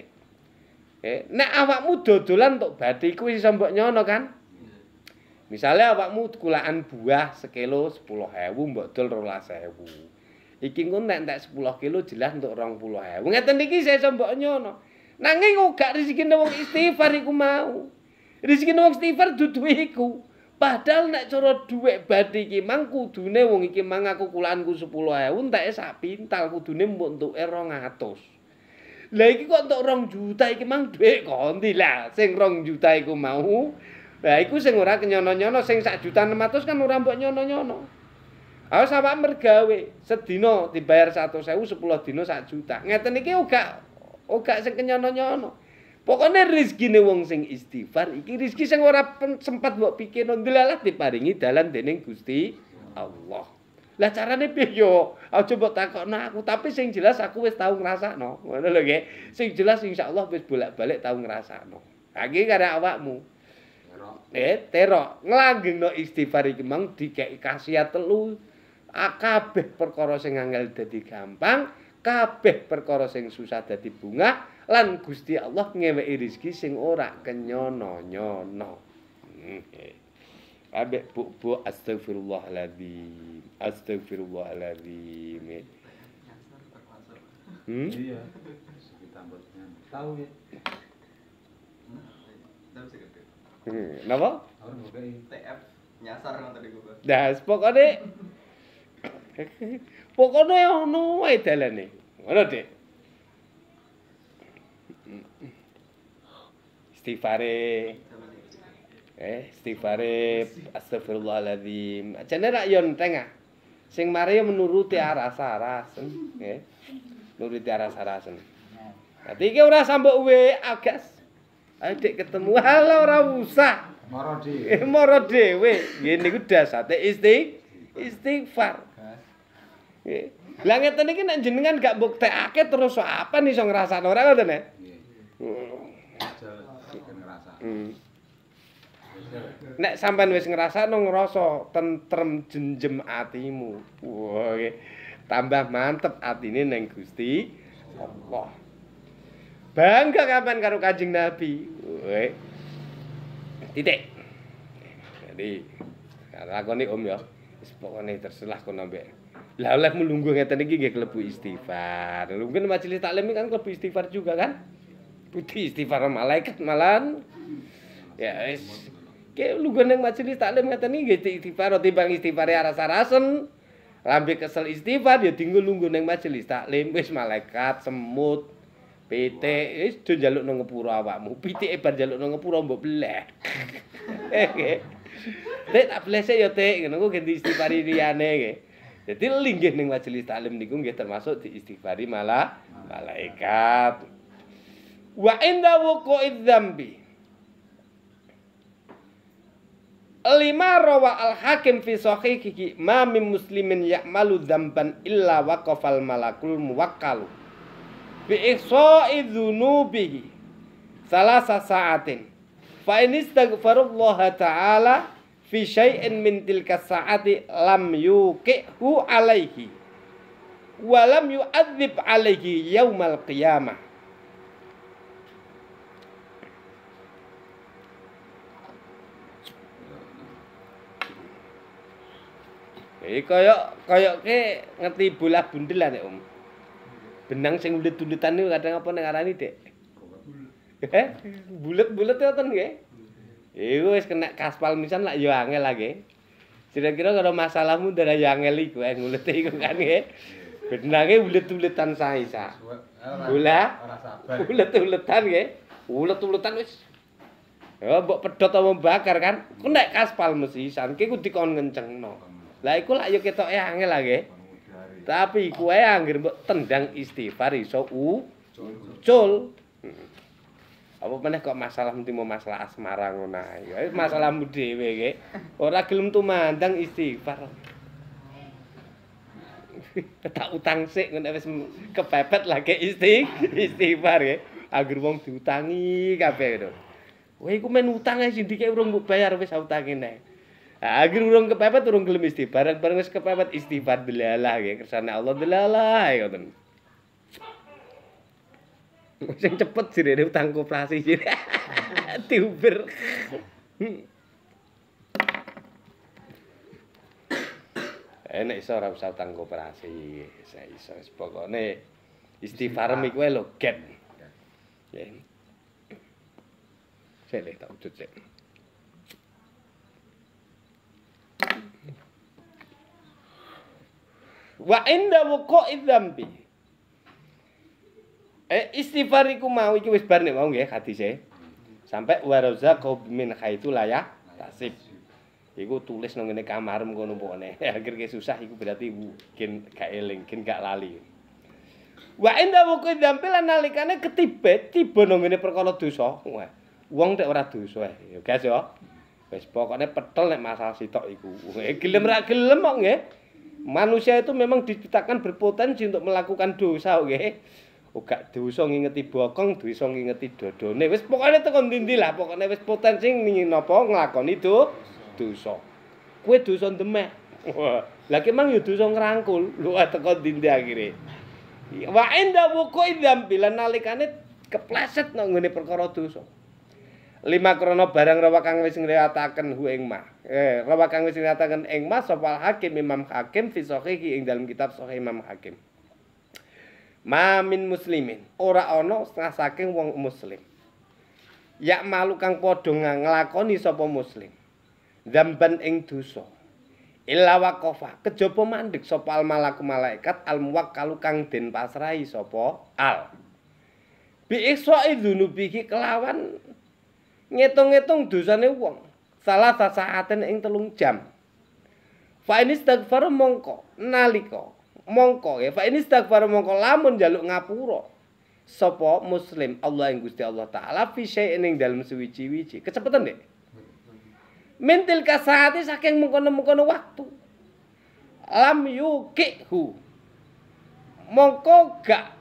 eh nek awakmu dodolan tok bathi kuwi iso mbok nyono kan Misalnya awakmu kulaan buah sekilo sepuluh hewu, mbak dol rolas hewu. Iki ngun tak-tak sepuluh kilo jelas untuk rong puluh hewu. Ngeten iki saya sombok nyono. Nangin ugak rizki nawang istighfar iku mau. Rizki nawang istighfar duduk iku. Padahal nak coro duwek badi iki mang kudune wong iki mang aku kulaanku sepuluh hewu, tak esak pintal kudune mbak untuk erong atos. Lah iki kok untuk rong juta iki mang duwek konti lah. Sing rong juta iku mau. Lah iku sing ora kenyono-nyono sing sak juta 600 kan ora mbok nyono-nyono. Aku sawak mergawe sedina dibayar 100.000 10 dina sak juta. Ngeten iki uga uga sing kenyono-nyono. Pokoke rezekine wong sing istighfar iki rezeki sing ora sempat mbok pikirno ndelalah diparingi dalan dening Gusti Allah. Lah carane piye yo? Aku coba takokno aku, tapi sing jelas aku wis tau ngrasakno. Ngono lho nggih. Sing jelas insyaallah wis bolak-balik tau ngrasakno. Lah iki karek awakmu. eh terok nglanggengno istighfar iki mang dikeki khasiat telu ah, kabeh perkara sing angel dadi gampang kabeh perkara sing susah dadi bunga lan Gusti Allah ngeweki rezeki sing ora kenyono-nyono kabeh hmm. bu-bu astagfirullahaladzim astagfirullahaladzim hmm? iya tahu ya hmm? Hmm, Napa? TF nyasar nang tadi gua. Das pokoknya pokoknya yang ono wae nih. Ngono, deh. Stifare, Eh, Stifare, astagfirullahaladzim. Jane rak yon tengah. Sing mari menuruti arah arasen eh, Nuruti arah arasen Nanti iki ora sambok we agas. Ah, adik ketemu halo ora usah moro dhewe eh, moro dhewe ngene iku dasate istiq istighfar lha ngeten iki nek jenengan gak buktekake terus apa nih iso ngrasakno ora ngoten nggih hmm. Hmm. nek sampean wis ngrasakno ngrasa tentrem jenjem atimu wah tambah mantep atine ning Gusti Allah Bangga kapan karo Kanjeng Nabi. Weh. Titik. Jadi nih Om ya. pokoknya terserah kon nambah, Lah oleh melunggu ngeten iki nggih klebu istighfar. Mungkin majelis taklim kan kelebu istighfar juga kan? Putih istighfar malaikat malan. Ya wis Kayak lu gendeng majelis taklim ngata nih gak istighfar timbang istighfar ya rasa rasen lambe kesel istighfar ya tinggal lu gendeng majelis taklim wis malaikat semut Pitik wis eh, do njaluk nang ngepura awakmu. Pitike bar njaluk nang ngepura mbok bleh. Eh, Nek tak blese yo ya, tik ngono ku ganti istighfari liyane nggih. Jadi linggih ning majelis taklim niku nggih termasuk diistighfari malah malaikat. Wa inda wuqu'id dzambi. Lima rawa al-hakim fi sahihihi ma min muslimin ya'malu dzamban illa waqafal malakul muwakkalu bi ihsa'i dzunubihi salasa sa'atin fa in istaghfarallaha ta'ala fi syai'in min tilka sa'ati lam yuqihu alaihi wa lam yu'adzib alaihi yaumal qiyamah Iki kaya kaya ke bola bundelan ya Om benang sing ulit-ulitan itu kadang apa ngarani Dik? bulat eh, bulet tuh, ya, ngoten gak? Iku es eh, kena kaspal misal lah, yo ya angel lagi. Tidak Kira-kira kalau masalahmu darah yo ya angel iku yang eh, ngulet iku kan nggih. Benangnya ulit buletan saya sa. Bola. Ulit-ulitan nggih. Ulit-ulitan wis Ya buat pedot atau membakar kan. Kena nek kaspal mesisan ki ku dikon no. Lah iku lah yo kita angel lah lagi. tapi kue anggir mbok tendang istighfar iso ucul. cul hmm. apa meneh kok masalah mesti masalah asmara ngono ya masalah mu dhewe ge ora gelem tuh mandang istighfar tak utang sik ngono wis kepepet lagi isti istighfar ge anggir wong diutangi kabeh to Wei ku men utang ae sindike urung mbok bayar wis utange Nah, akhir urung kepepet urung gelem istighfar, bareng wis kepepet istighfar delalah ya kersane Allah delalah ya ngoten. Sing cepet sih sirene utang koperasi sih. Diuber. Enak iso ora usah utang koperasi, saya iso wis pokoke istighfar iku lho get. Ya. Saya lihat tak wujud wa inda wuqo'i dzambi eh istighfar mau iki wis bar nek mau nggih hadise sampai wa razaqu min haitsu la ya tasib iku tulis nang ngene kamar, ngono pokone akhir ge susah iku berarti mungkin gak eling gen gak lali wa inda wuqo'i dzambi lan nalikane ketibe tiba nang ngene perkara dosa wong tek ora dosa eh, ya guys ya. wis pokoke petel nek masalah sitok iku gelem ra gelem kok nggih manusia itu memang diciptakan berpotensi untuk melakukan dosa oke okay? Oh, Oga dosa ngingeti bokong, dosa ngingeti dodone Wis pokoknya itu kondindi lah Pokoknya wis potensi ngingin nopo ngelakon itu Dosa Kue dosa demek Lagi emang ya dosa ngerangkul Lu ada ah, kondindi akhirnya Wa inda wuku inda Bila nalikannya kepleset Nungguni perkara dosa Lima krono barang rawa kang wis ngeriatakan hu mah rawa eh, kang wis nyatakan ing sopal hakim imam hakim fi sohihi ing dalam kitab sohih imam hakim mamin muslimin ora ono setengah saking wong muslim Yak malu kang podo ngelakoni sopo muslim Damban ing duso illa wakofa kejopo mandek sopo al malaikat al muwakkalu kang den pasrahi sopo al bi iso idunubihi kelawan ngitung-ngitung dosane wong salah sasaaten ing telung jam fa ini istighfar mongko naliko mongko ya fa ini istighfar mongko lamun jaluk ngapuro sopo muslim Allah yang Gusti Allah taala fi syai'in ing dalem suwiji kecepatan deh mintil kasahati saking mengkono-mengkono waktu lam yukihu mongko gak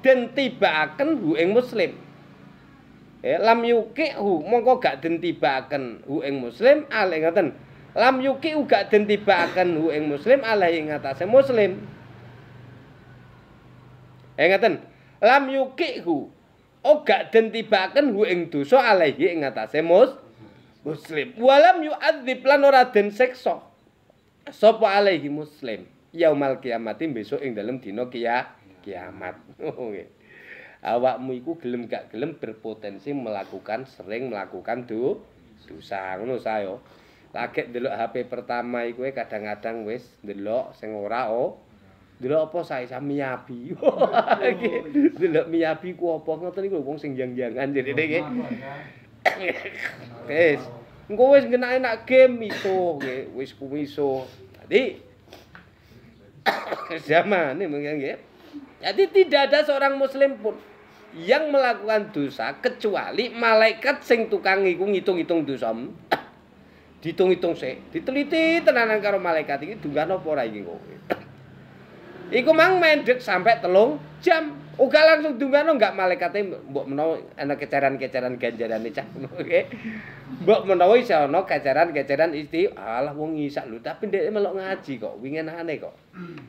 den tiba hu ing muslim Eh, lam yuqihu mongko gak den tibaken hu ing muslim ale ngoten lam yuqihu gak den tibaken hu ing muslim ale ing atase muslim eh ngoten lam yuqihu o oh, gak den tibaken hu ing dosa ale ing atase mus muslim walam yu'adzib lan ora den siksa sapa alaihi muslim yaumal kiamati besok ing dalam dina kia kiamat oh, awakmu iku gelem gak gelem berpotensi melakukan sering melakukan do dosa ngono saya lagek delok HP pertama iku e, kadang-kadang wis delok sing ora oh delok apa sae sami miyabi delok api ku apa ngoten iku wong sing jang-jangan jadi iki wis engko wis ngenake nak game iso wis ku iso dadi zaman ini e, mungkin ya. Jadi tidak ada seorang muslim pun yang melakukan dosa kecuali malaikat sing tukang iku ngitung-ngitung dosa. Ditung-hitung sih, diteliti tenanan karo malaikat iki dungan apa ora iki kok, Iku mang mendek sampai telung jam. Uga langsung tunggano enggak malaikat mbok menawa ana keceran-keceran ganjarane cah oke. Mbok menawa iso ana keceran-keceran isti alah wong isak lho tapi ndek melok ngaji kok aneh kok.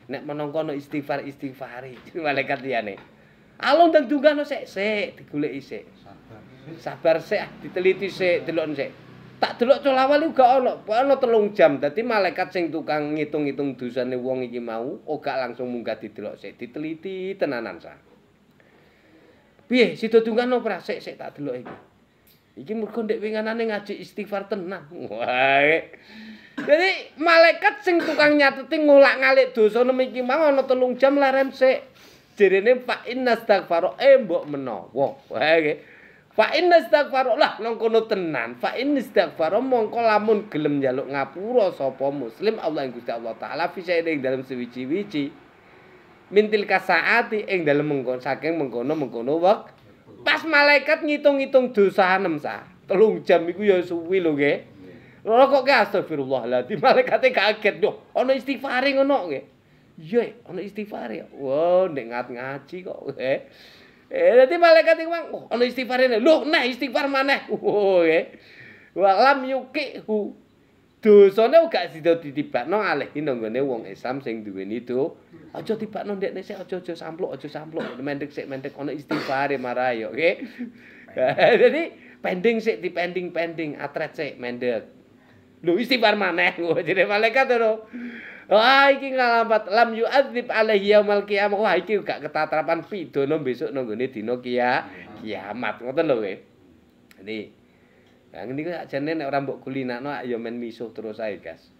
Nek menangka ana istighfar-istighfari malaikat nih. Alon dan juga no sik sik digolek sik. Sabar sik diteliti sik delok sik. Tak delok colawal uga ana, ana telung jam. Dadi malaikat sing tukang ngitung-ngitung dosane wong iki mau uga oh langsung munggah didelok sik diteliti tenanan sa. Piye sida dungan no pra sik tak delok iki. Iki mergo ndek winganane ngaji istighfar tenan. Wae. Dadi malaikat sing tukang nyateti ngolak-ngalik dosa nemu iki mau ana telung jam larem sik. jerene fa innastaghfaru embok eh, menawa wae eh, fa innastaghfaru lah nang kono tenan fa innastaghfaru mongko lamun gelem njaluk ngapura sapa muslim Allah Gusti Allah taala fi sayyidin dalam suwici-wici mintil kasaati ing dalem mengkon saking mengkono mengkono wek pas malaikat ngitung-ngitung dosa enem sa telung jam iku ya suwi lho nggih lho kok ke astagfirullah lah di malaikate kaget loh ana istighfar ngono nggih Iya, ono istighfar ya. Wow, nek ngat ngaji kok. Eh. Eh, nanti malaikat iku mang, oh, istighfar ini, loh, nek nah, istighfar mana? Wow, eh. Walam yuqihu. Dosane gak sida ditibakno alih nanggone wong Islam sing duweni do. Aja tibakno ndekne sik aja aja samplok, aja samplok, Mendek sik mendek ono istighfare marah ya, oke. Jadi eh, pending sik di pending atret sik mendek. Lho istighfar maneh. Jadi malaikat lho. Wah iki ngalamat lam yu'adzib alaihi yaumal qiyamah. Wah iki gak ketatrapan pidana besok nang gone dina kia kiamat. Ngoten lho kowe. Ini Yang ini kok jane nek ora mbok kulinakno ya men misuh terus ae, Gas.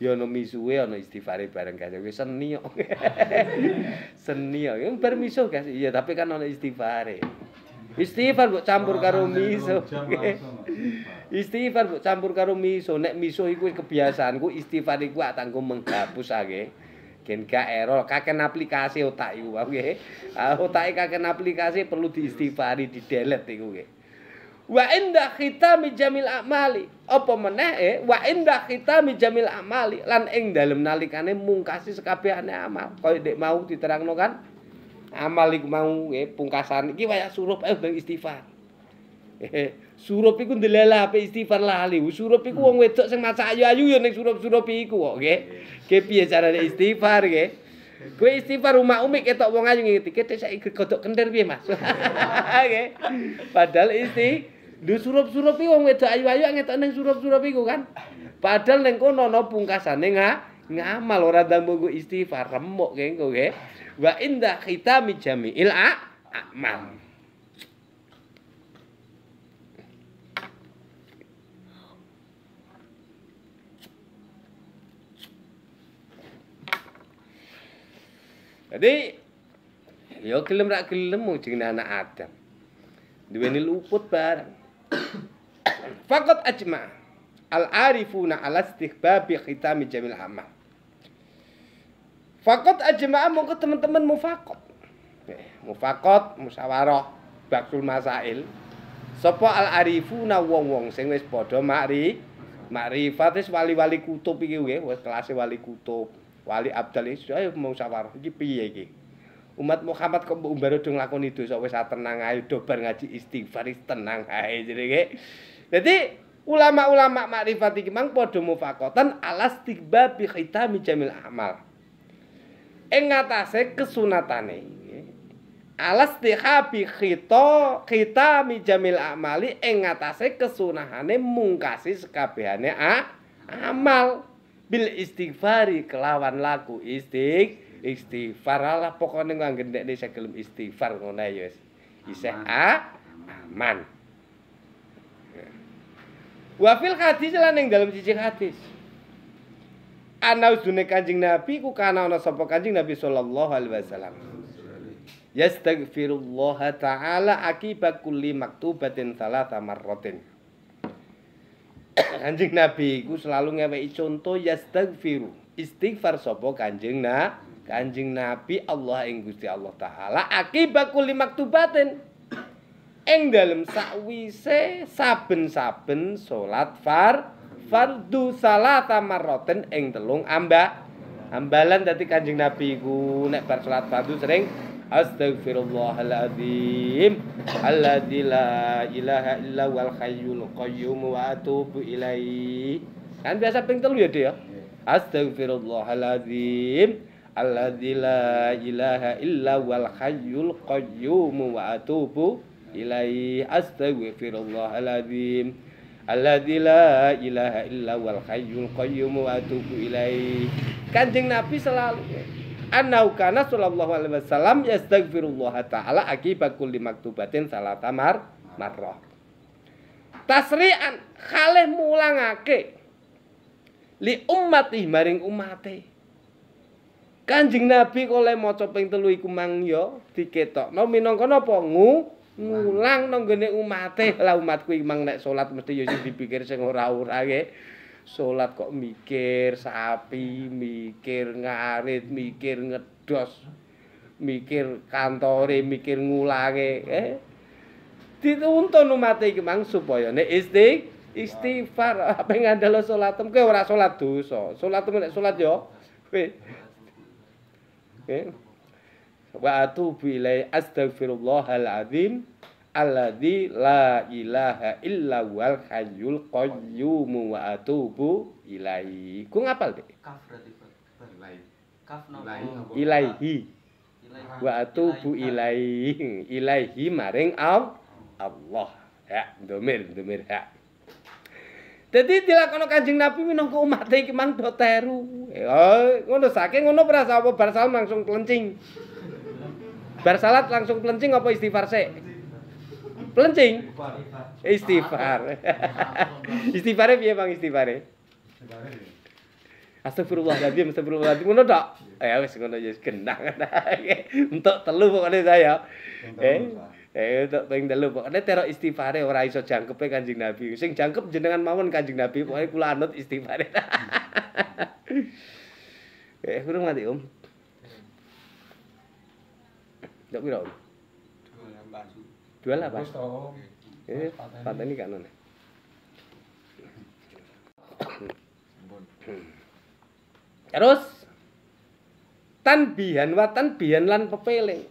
Ya ono misuhe ono istighfare bareng Gas. Wis seni kok. seni kok. Yang bar misuh, Gas. Iya, tapi kan ono istighfare. Istighfar buat campur karo miso. Istighfar campur karo miso. Nek miso iku kebiasaanku istighfar iku atangku menghapus aja, gen gak error kaken aplikasi otak iku wae nggih ah, otake kaken aplikasi perlu diistighfari di delete iku nggih wa inda khitam jamil amali apa meneh eh wa inda khitam jamil amali lan ing dalem nalikane mungkasi sekabehane amal koyo dek mau diterangno kan amal iku mau nggih pungkasan iki waya surup eh istighfar. Eh, surup iku ndelalah ape istighfar lali. Surup iku wong wedok sing maca ayu-ayu ya ning surup-surup iku kok nggih. Ki piye carane istighfar nggih? Kuwi istighfar rumah umik ketok wong ayu ngerti kete sak iki godok kendir piye Mas. Nggih. Padahal isti Lu surup-surup iki wong wedok ayu-ayu ngetok ning surup-surup iku kan. Padahal ning kono ana pungkasane ngamal ora ndang istighfar remuk kengko nggih. wa inda khitami a a'mal. Jadi yo ya gelem rak gelem mau jenenge anak Adam. Duweni luput bareng. Fakat ajma al-arifuna ala istihbabi khitami jamil amal. Fakot ajma'ah mongko teman-teman mufakot. Mufakot, musyawarah, bakul masail. Sopo al na wong-wong sing wis padha makri makrifat wis wali-wali kutub iki nggih, wis kelase wali kutub. Wali abdal iki ayo musyawarah iki piye iki? Umat Muhammad kok mbok umbaro itu nglakoni dosa wis tenang ayo do ngaji istighfar tenang ae jenenge. Dadi ulama-ulama makrifat iki mang padha mufakotan alas tikbabi khitami jamil amal ing ngatasé kesunatane alas tihabi kita kita mijamil amali ing ngatasé kesunahane mungkasi sekabehane a amal bil istighfari kelawan laku istiq istighfar lah pokoknya nggak gendek nih saya kelem istighfar ngono ya wes iseh a aman wafil hadis lan dalam cici hadis Ana usune Kanjeng Nabi ku kana ana sapa Kanjeng Nabi sallallahu alaihi wasallam. Yastaghfirullah taala akibat kulli maktubatin salasa marratin. Kanjeng Nabi ku selalu ngeweki conto yastaghfiru. Istighfar sapa Kanjeng Na? Kanjeng Nabi Allah ing Gusti Allah taala akibat kulli maktubatin. Ing dalem sakwise saben-saben salat fardhu fardu salata marroten ing telung amba ambalan dadi kanjeng nabi ku nek bar salat fardu sering Astagfirullahaladzim Alladzi ilaha illa wal khayyul qayyum wa atubu ilaih Kan biasa ping telu ya dia ya? Iya. Astagfirullahaladzim Alladzi ilaha illa wal khayyul qayyum wa atubu ilaih Astagfirullahaladzim alladzi la ilaha illa wal hayyul qayyum wa atubu ilaihi. kanjeng nabi selalu annahu kana sallallahu alaihi wasallam yastaghfirullah taala akibat kulli maktubatin salata mar marrah tasri'an khalih mulangake li ummati maring umate Kanjeng Nabi oleh maca ping telu iku mang ya diketokno minangka napa ngu ngulang nang gone umate lah umatku kuwi nek salat mesti yo dipikir sing ora-ora nggih salat kok mikir sapi mikir ngarit mikir ngedos mikir kantore mikir ngulange eh dituntun umat iki mang supaya nek istik istighfar apa ngandelo salat kowe ora salat dosa salat nek salat yo kowe eh. wa atubu ilai astagfirullahaladzim alladzi la ilaha illa wal hayyul qayyum wa atubu ilai. Ku ngapal deh. Kaf berarti ilai. Kaf Ilaihi. Wa atubu ilai Ilaihi maring al Allah. Ya, domir, domir ya. jadi dilakukan kancing Nabi minangka umat ini mang doteru. oh eh, ngono saking ngono berasa apa salam langsung kelencing. Bar salat langsung pelencing apa istighfar sik? Pelencing. Istighfar. Istighfare piye Bang istighfare? Astagfirullahaladzim, astagfirullahaladzim, ngono dok. Ya wis ngono ya genang. Entuk telu pokoknya saya. Eh, eh entuk ping telu pokoknya terok istighfare ora iso jangkepe Kanjeng Nabi. Sing jangkep jenengan mawon Kanjeng Nabi, pokoknya kula anut istighfare. Eh, kurang mati, Om. Cok piro? 28. Jual apa? Wis to. Eh, pateni kan ana. Terus tanbihan wa tanbihan lan pepele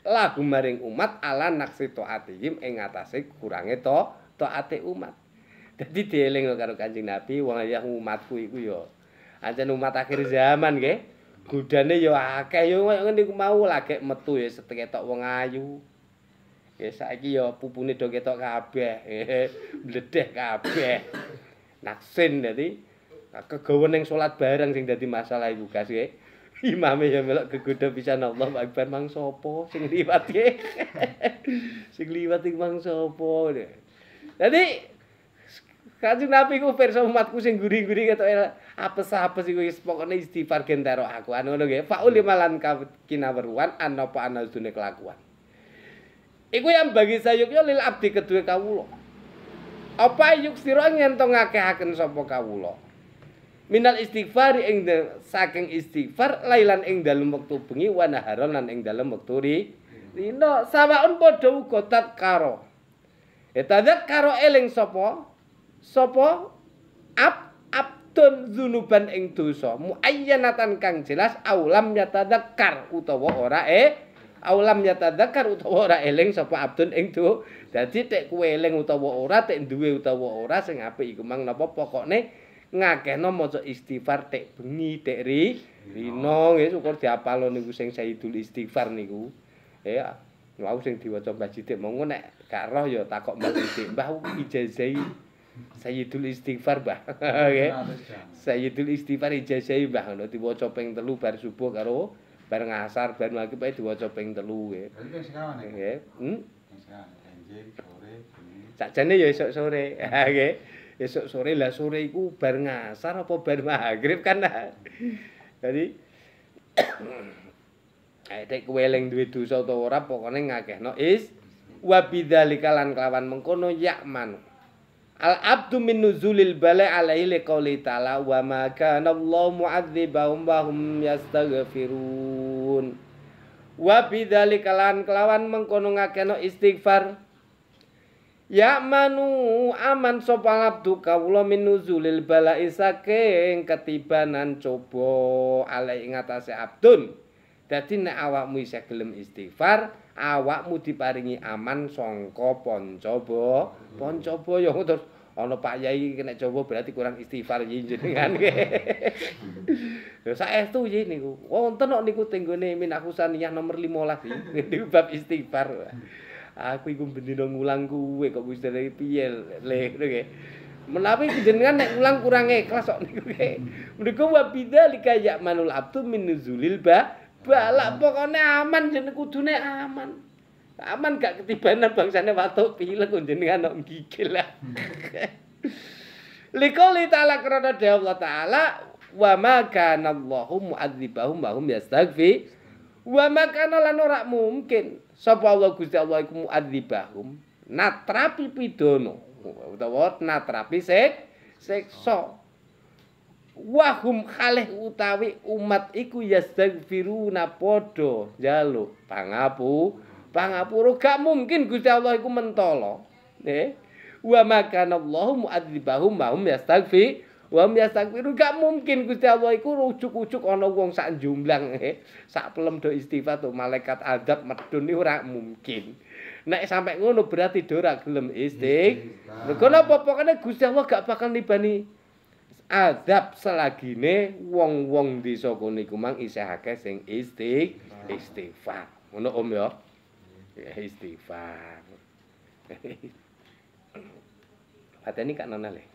lagu maring umat ala naksi taatihim ing ngatasé kurangé to taaté umat. Dadi dieling karo Kanjeng Nabi wong ya umatku iku ya. Ajen umat akhir zaman nggih. gudane ya akeh ya koyo ngene mau lagi metu ya setetok wong ayu. Ya saiki ya pupune do ketok kabeh. Mledeh kabeh. Naksin dadi kegawen ning salat bareng sing dadi masalah iku gas ya. Imame ya melok gegodha pisan Allah Akbar mang sapa sing liwat ya. sing liwat mang sapa. Dadi Kanjeng Nabi ku pirsa umatku sing guri-guri apa e, apes-apes iku wis pokoke istighfar gen aku. Anu ngono nggih. Fauli malan kinaweruan anapa anazune kelakuan. Iku yang bagi sayuknya lil abdi kedua kawulo. Apa yuk sira ngento ngakehaken sapa kawulo. Minal istighfar ing saking istighfar lailan ing dalem wektu bengi wa naharon lan ing dalem wektu ri. Dina sawaun padha uga tatkaro. karo ya eling sapa sapa ab abdun dzunuban ing dosa muayyanatan kang jelas aulam yatadzakkar utawa ora e aulam yatadzakkar utawa ora eling sapa abdun ing dosa dadi tek kowe eling utawa ora tek duwe utawa ora sing apik iku mang napa pokoke ngakehno maca istighfar tek bengi tek ri rino nggih syukur diapalno niku sing Sayyidul Istighfar niku ya e, lha sing diwaca Mbah Sidik monggo nek gak roh ya takok Mbah Sidik Mbah ijazahi Sayyidul Istighfar, Mbah. Nggih. Sayyidul Istighfar ijazahi, Mbah. Ngono diwaca ping 3 bar subuh karo bar ngasar, bar lagi pae diwaca ping 3 nggih. Nggih. Hmm. Sajane ya esuk sore. Nggih. Esuk sore lah sore iku bar ngasar apa bar magrib kan. Jadi Aitek weling duwe dosa utawa ora pokoke ngakehno is wa bidzalika lan kelawan mengkono yakman. Al abdu min nuzulil balai ala alaihi liqauli ta'ala wa ma kana Allah mu'adzibahum wa hum yastaghfirun. Wa bidzalika lan kelawan mengkono ngakeno istighfar Ya manu aman sapa abdu kawula min nuzulil bala isake ketibanan coba alai ngatasé abdun. Dadi nek awakmu isih gelem istighfar, awakmu diparingi aman sangka pancaba, pancaba ya terus ana Pak Yai kena coba berarti kurang istighfar yin jenengan. Ya saestu yin niku. Wonten kok niku tenggone yang nomor 15 niku bab istighfar. Aku iku bendina ngulang kuwe kok wis dari piye le nggih. Menawi jenengan nek ulang kurang ikhlas kok niku. Mriku wa bidzalika ya'manul abdu min nuzulil ba' balak pokoknya aman jeneng kudune aman aman gak ketibane bangsane watuk pilek jenengan nok gigil lah hmm. likoli taala karena dia Allah taala wa ma kana Allahu mu'adzibahum wa hum yastaghfi wa ma kana lan ora mungkin sapa Allah Gusti Allah iku mu'adzibahum natrapi pidono utawa natrapi sik siksa wahum khalih utawi umat iku yastagfiruna padha njaluk pangapu pangapura gak mungkin Gusti Allah iku mentolo eh wa makan Allahu mu'adzibahum ma hum wa hum yastagfiru gak mungkin Gusti Allah iku rujuk-rujuk ana wong sak jumlang eh sak pelem do istighfar to malaikat adab medun iku ora mungkin nek sampe ngono berarti dora gelem istighfar. Lha kenapa pokoknya Gusti Allah gak bakal nibani azab selagine wong-wong desa kono iku mang isih akeh sing istik istighfar. Ngono Om ya. Ya istighfar. Padane kak nanale.